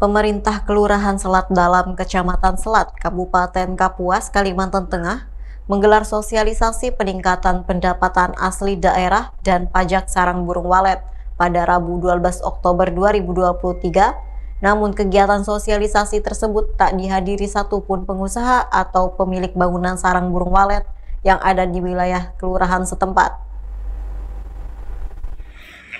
pemerintah Kelurahan Selat Dalam Kecamatan Selat, Kabupaten Kapuas, Kalimantan Tengah, menggelar sosialisasi peningkatan pendapatan asli daerah dan pajak sarang burung walet pada Rabu 12 Oktober 2023, namun kegiatan sosialisasi tersebut tak dihadiri satupun pengusaha atau pemilik bangunan sarang burung walet yang ada di wilayah kelurahan setempat.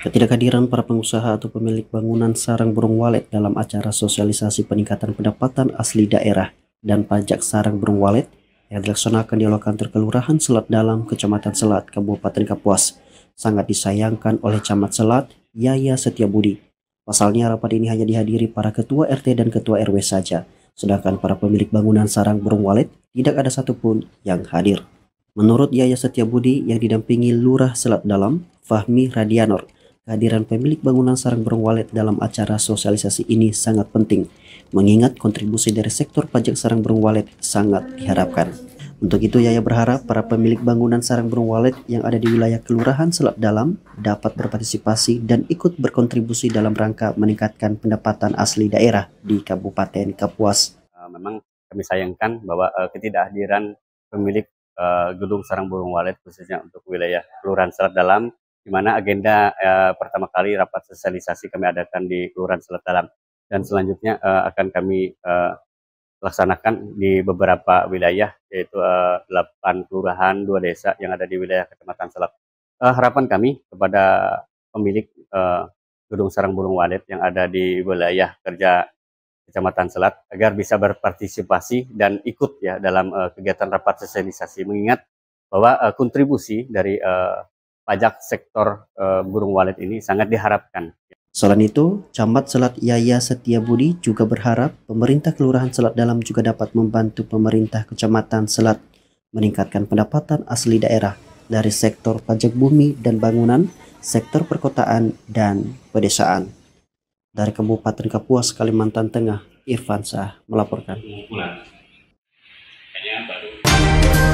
Ketidakhadiran para pengusaha atau pemilik bangunan sarang burung walet dalam acara sosialisasi peningkatan pendapatan asli daerah dan pajak sarang burung walet yang dilaksanakan di oleh terkelurahan Selat Dalam, Kecamatan Selat, Kabupaten Kapuas, sangat disayangkan oleh Camat Selat, Yaya Setiabudi. Pasalnya rapat ini hanya dihadiri para ketua RT dan ketua RW saja, sedangkan para pemilik bangunan sarang burung walet tidak ada satupun yang hadir. Menurut Yaya Setiabudi yang didampingi Lurah Selat Dalam, Fahmi Radianor, Kehadiran pemilik bangunan sarang burung walet dalam acara sosialisasi ini sangat penting, mengingat kontribusi dari sektor pajak sarang burung walet sangat diharapkan. Untuk itu, Yaya berharap para pemilik bangunan sarang burung walet yang ada di wilayah Kelurahan selat Dalam dapat berpartisipasi dan ikut berkontribusi dalam rangka meningkatkan pendapatan asli daerah di Kabupaten Kapuas. Eh, memang kami sayangkan bahwa eh, ketidakhadiran pemilik eh, gedung sarang burung walet khususnya untuk wilayah Kelurahan selat Dalam di mana agenda eh, pertama kali rapat sosialisasi kami adakan di Kelurahan Dalam dan selanjutnya eh, akan kami eh, laksanakan di beberapa wilayah yaitu eh, delapan 8 kelurahan, dua desa yang ada di wilayah Kecamatan Selat. Eh, harapan kami kepada pemilik eh, Gedung Sarang Burung Walet yang ada di wilayah kerja Kecamatan Selat agar bisa berpartisipasi dan ikut ya dalam uh, kegiatan rapat sosialisasi mengingat bahwa uh, kontribusi dari uh, pajak sektor uh, burung walet ini sangat diharapkan. Selain itu, Camat Selat Yaya Setiabudi juga berharap pemerintah Kelurahan Selat Dalam juga dapat membantu pemerintah Kecamatan Selat meningkatkan pendapatan asli daerah dari sektor pajak bumi dan bangunan, sektor perkotaan, dan pedesaan. Dari Kabupaten Kapuas, Kalimantan Tengah, Irfan Shah melaporkan. Hanya baru.